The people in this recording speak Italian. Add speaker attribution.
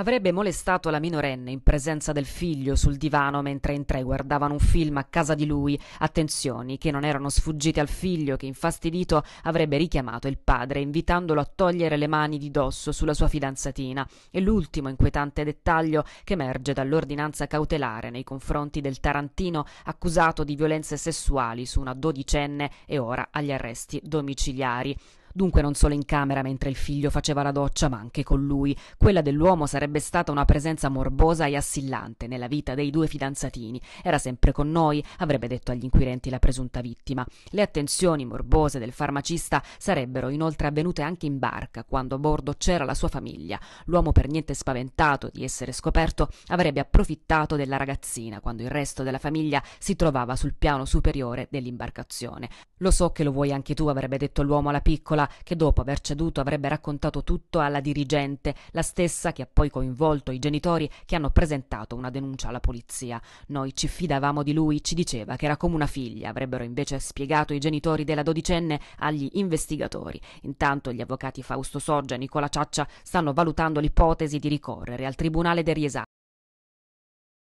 Speaker 1: Avrebbe molestato la minorenne in presenza del figlio sul divano mentre in tre guardavano un film a casa di lui, attenzioni che non erano sfuggite al figlio che infastidito avrebbe richiamato il padre invitandolo a togliere le mani di dosso sulla sua fidanzatina e l'ultimo inquietante dettaglio che emerge dall'ordinanza cautelare nei confronti del Tarantino accusato di violenze sessuali su una dodicenne e ora agli arresti domiciliari. Dunque non solo in camera mentre il figlio faceva la doccia, ma anche con lui. Quella dell'uomo sarebbe stata una presenza morbosa e assillante nella vita dei due fidanzatini. Era sempre con noi, avrebbe detto agli inquirenti la presunta vittima. Le attenzioni morbose del farmacista sarebbero inoltre avvenute anche in barca, quando a bordo c'era la sua famiglia. L'uomo per niente spaventato di essere scoperto avrebbe approfittato della ragazzina quando il resto della famiglia si trovava sul piano superiore dell'imbarcazione. Lo so che lo vuoi anche tu, avrebbe detto l'uomo alla piccola Nicola, che dopo aver ceduto avrebbe raccontato tutto alla dirigente, la stessa che ha poi coinvolto i genitori che hanno presentato una denuncia alla polizia. Noi ci fidavamo di lui, ci diceva che era come una figlia, avrebbero invece spiegato i genitori della dodicenne agli investigatori. Intanto gli avvocati Fausto Sorgia e Nicola Ciaccia stanno valutando l'ipotesi di ricorrere al Tribunale dei Riesati.